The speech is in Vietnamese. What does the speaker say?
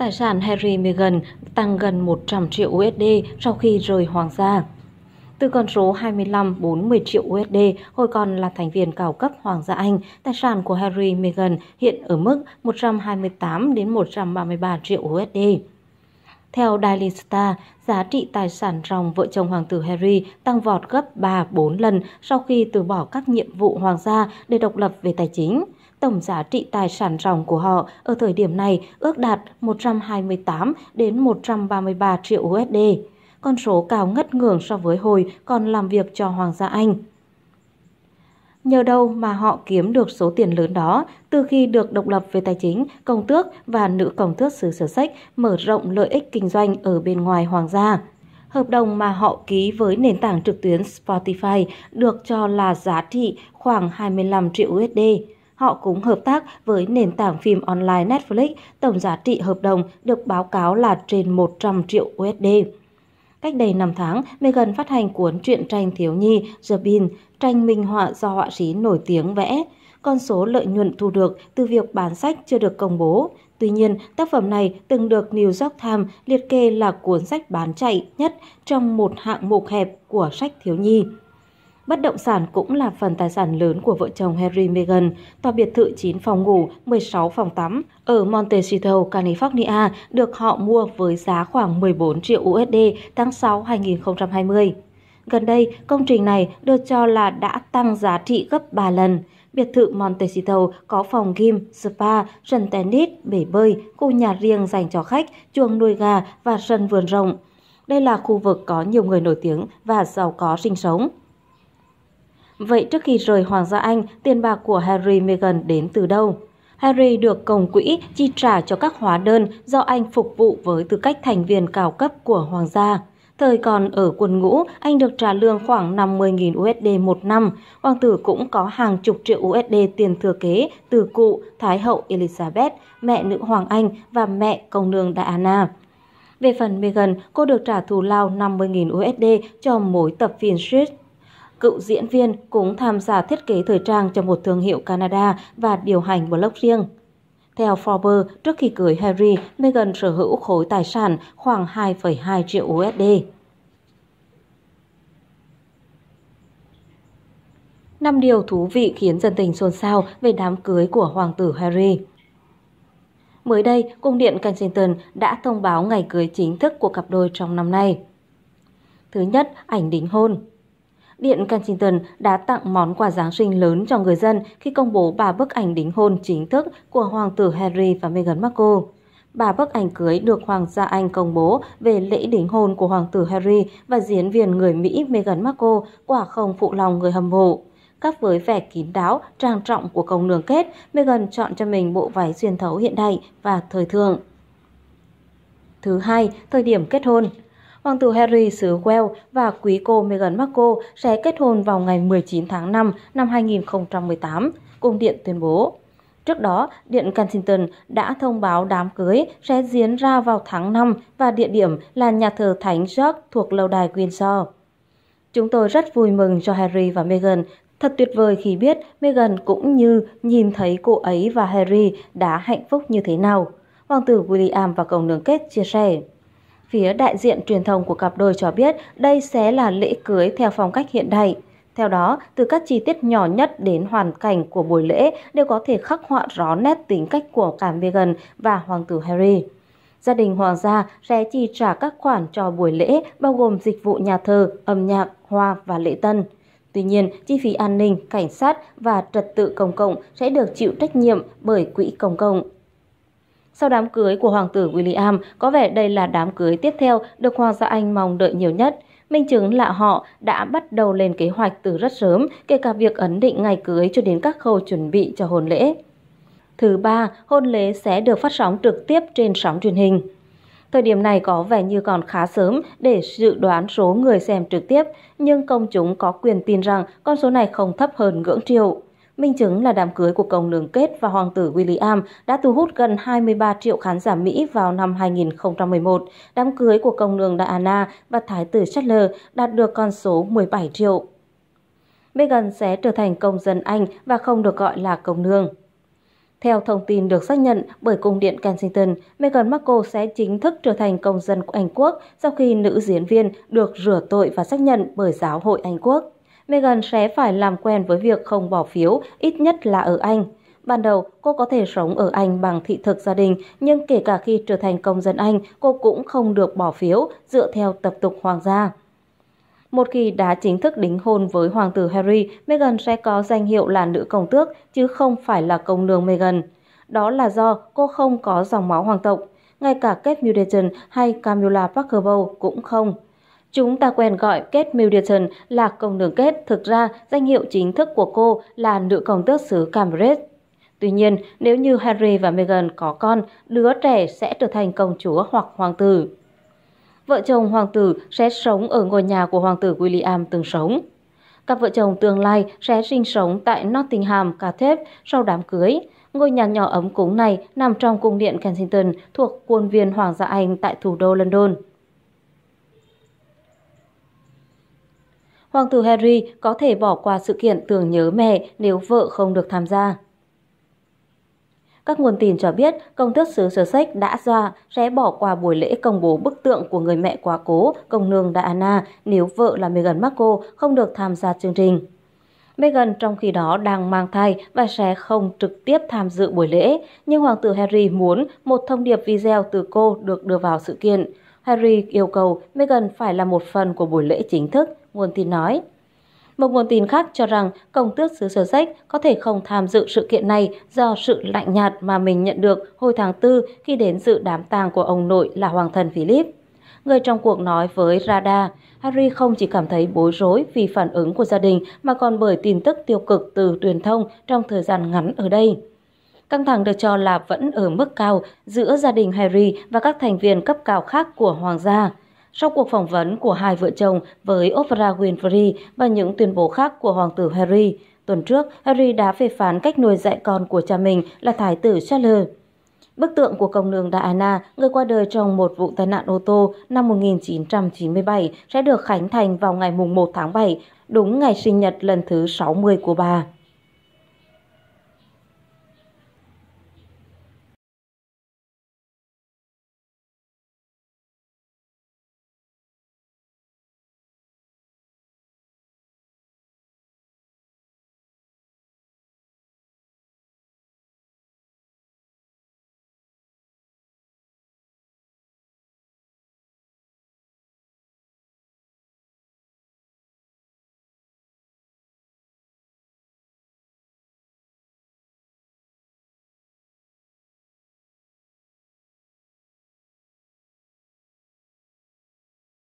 Tài sản Harry Meghan tăng gần 100 triệu USD sau khi rời Hoàng gia. Từ con số 25-40 triệu USD hồi còn là thành viên cao cấp Hoàng gia Anh, tài sản của Harry Meghan hiện ở mức 128 đến 133 triệu USD. Theo Daily Star, giá trị tài sản ròng vợ chồng hoàng tử Harry tăng vọt gấp 3-4 lần sau khi từ bỏ các nhiệm vụ hoàng gia để độc lập về tài chính tổng giá trị tài sản ròng của họ ở thời điểm này ước đạt 128 đến 133 triệu USD, con số cao ngất ngưỡng so với hồi còn làm việc cho Hoàng gia Anh. Nhờ đâu mà họ kiếm được số tiền lớn đó từ khi được độc lập về tài chính, công tước và nữ công tước xứ sở sách mở rộng lợi ích kinh doanh ở bên ngoài hoàng gia. Hợp đồng mà họ ký với nền tảng trực tuyến Spotify được cho là giá trị khoảng 25 triệu USD họ cũng hợp tác với nền tảng phim online Netflix, tổng giá trị hợp đồng được báo cáo là trên 100 triệu USD. Cách đây 5 tháng, Megan phát hành cuốn truyện tranh thiếu nhi The Bean, tranh minh họa do họa sĩ nổi tiếng vẽ. Con số lợi nhuận thu được từ việc bán sách chưa được công bố. Tuy nhiên, tác phẩm này từng được New York Times liệt kê là cuốn sách bán chạy nhất trong một hạng mục hẹp của sách thiếu nhi. Bất động sản cũng là phần tài sản lớn của vợ chồng Harry Meghan. Tòa biệt thự 9 phòng ngủ, 16 phòng tắm ở Montecito, California được họ mua với giá khoảng 14 triệu USD tháng 6 2020. Gần đây, công trình này được cho là đã tăng giá trị gấp 3 lần. Biệt thự Montecito có phòng gym, spa, sân tennis, bể bơi, khu nhà riêng dành cho khách, chuồng nuôi gà và sân vườn rộng. Đây là khu vực có nhiều người nổi tiếng và giàu có sinh sống. Vậy trước khi rời Hoàng gia Anh, tiền bạc của Harry Meghan đến từ đâu? Harry được Công quỹ chi trả cho các hóa đơn do anh phục vụ với tư cách thành viên cao cấp của Hoàng gia. Thời còn ở quân ngũ, anh được trả lương khoảng 50.000 USD một năm. Hoàng tử cũng có hàng chục triệu USD tiền thừa kế từ cụ Thái hậu Elizabeth, mẹ nữ hoàng Anh và mẹ công nương Diana. Về phần Meghan, cô được trả thù lao 50.000 USD cho mối tập phim Street cựu diễn viên cũng tham gia thiết kế thời trang cho một thương hiệu Canada và điều hành blog riêng. Theo Forbes, trước khi cưới Harry, Meghan sở hữu khối tài sản khoảng 2,2 triệu USD. Năm điều thú vị khiến dân tình xôn xao về đám cưới của hoàng tử Harry. Mới đây, cung điện Kensington đã thông báo ngày cưới chính thức của cặp đôi trong năm nay. Thứ nhất, ảnh đính hôn. Điện Kensington đã tặng món quà Giáng sinh lớn cho người dân khi công bố ba bức ảnh đính hôn chính thức của Hoàng tử Harry và Meghan Markle. Ba bức ảnh cưới được Hoàng gia Anh công bố về lễ đính hôn của Hoàng tử Harry và diễn viên người Mỹ Meghan Markle quả không phụ lòng người hâm mộ các với vẻ kín đáo, trang trọng của công nương kết, Meghan chọn cho mình bộ váy xuyên thấu hiện đại và thời thượng. Thứ hai, thời điểm kết hôn. Hoàng tử Harry xứ Wales và quý cô Meghan Markle sẽ kết hôn vào ngày 19 tháng 5 năm 2018, cung điện tuyên bố. Trước đó, Điện Kensington đã thông báo đám cưới sẽ diễn ra vào tháng 5 và địa điểm là nhà thờ Thánh George thuộc lâu đài Windsor. Chúng tôi rất vui mừng cho Harry và Meghan. Thật tuyệt vời khi biết Meghan cũng như nhìn thấy cô ấy và Harry đã hạnh phúc như thế nào. Hoàng tử William và cầu nương kết chia sẻ. Phía đại diện truyền thông của cặp đôi cho biết đây sẽ là lễ cưới theo phong cách hiện đại. Theo đó, từ các chi tiết nhỏ nhất đến hoàn cảnh của buổi lễ đều có thể khắc họa rõ nét tính cách của cả Meghan và Hoàng tử Harry. Gia đình hoàng gia sẽ chi trả các khoản cho buổi lễ bao gồm dịch vụ nhà thờ, âm nhạc, hoa và lễ tân. Tuy nhiên, chi phí an ninh, cảnh sát và trật tự công cộng sẽ được chịu trách nhiệm bởi quỹ công cộng. Sau đám cưới của hoàng tử William, có vẻ đây là đám cưới tiếp theo được hoàng gia Anh mong đợi nhiều nhất. Minh chứng là họ đã bắt đầu lên kế hoạch từ rất sớm, kể cả việc ấn định ngày cưới cho đến các khâu chuẩn bị cho hôn lễ. Thứ ba, hôn lễ sẽ được phát sóng trực tiếp trên sóng truyền hình. Thời điểm này có vẻ như còn khá sớm để dự đoán số người xem trực tiếp, nhưng công chúng có quyền tin rằng con số này không thấp hơn ngưỡng triệu. Minh chứng là đám cưới của công lường kết và hoàng tử William đã thu hút gần 23 triệu khán giả Mỹ vào năm 2011. Đám cưới của công lường Diana và thái tử Charles đạt được con số 17 triệu. Meghan sẽ trở thành công dân Anh và không được gọi là công nương. Theo thông tin được xác nhận bởi Cung điện Kensington, Meghan Markle sẽ chính thức trở thành công dân của Anh Quốc sau khi nữ diễn viên được rửa tội và xác nhận bởi Giáo hội Anh Quốc. Meghan sẽ phải làm quen với việc không bỏ phiếu, ít nhất là ở Anh. Ban đầu, cô có thể sống ở Anh bằng thị thực gia đình, nhưng kể cả khi trở thành công dân Anh, cô cũng không được bỏ phiếu dựa theo tập tục hoàng gia. Một khi đã chính thức đính hôn với hoàng tử Harry, Meghan sẽ có danh hiệu là nữ công tước, chứ không phải là công nương Meghan. Đó là do cô không có dòng máu hoàng tộc, ngay cả Kate Middleton hay Camilla Parker Bowl cũng không. Chúng ta quen gọi Kate Middleton là công đường kết thực ra danh hiệu chính thức của cô là nữ công tước xứ Cambridge. Tuy nhiên, nếu như Harry và Meghan có con, đứa trẻ sẽ trở thành công chúa hoặc hoàng tử. Vợ chồng hoàng tử sẽ sống ở ngôi nhà của hoàng tử William từng sống. Cặp vợ chồng tương lai sẽ sinh sống tại Nottingham, Cardiff sau đám cưới. Ngôi nhà nhỏ ấm cúng này nằm trong cung điện Kensington thuộc khuôn viên Hoàng gia Anh tại thủ đô London. Hoàng tử Harry có thể bỏ qua sự kiện tưởng nhớ mẹ nếu vợ không được tham gia. Các nguồn tin cho biết công tước xứ Sussex đã ra sẽ bỏ qua buổi lễ công bố bức tượng của người mẹ quá cố công nương Diana nếu vợ là Meghan Markle không được tham gia chương trình. Meghan trong khi đó đang mang thai và sẽ không trực tiếp tham dự buổi lễ, nhưng Hoàng tử Harry muốn một thông điệp video từ cô được đưa vào sự kiện. Harry yêu cầu Meghan phải là một phần của buổi lễ chính thức, nguồn tin nói. Một nguồn tin khác cho rằng công tước xứ sở sách có thể không tham dự sự kiện này do sự lạnh nhạt mà mình nhận được hồi tháng 4 khi đến dự đám tang của ông nội là hoàng thần Philip. Người trong cuộc nói với Radar, Harry không chỉ cảm thấy bối rối vì phản ứng của gia đình mà còn bởi tin tức tiêu cực từ truyền thông trong thời gian ngắn ở đây. Căng thẳng được cho là vẫn ở mức cao giữa gia đình Harry và các thành viên cấp cao khác của hoàng gia. Sau cuộc phỏng vấn của hai vợ chồng với Oprah Winfrey và những tuyên bố khác của Hoàng tử Harry, tuần trước Harry đã phê phán cách nuôi dạy con của cha mình là Thái tử Charles. Bức tượng của công nương Diana, người qua đời trong một vụ tai nạn ô tô năm 1997, sẽ được khánh thành vào ngày 1 tháng 7, đúng ngày sinh nhật lần thứ 60 của bà.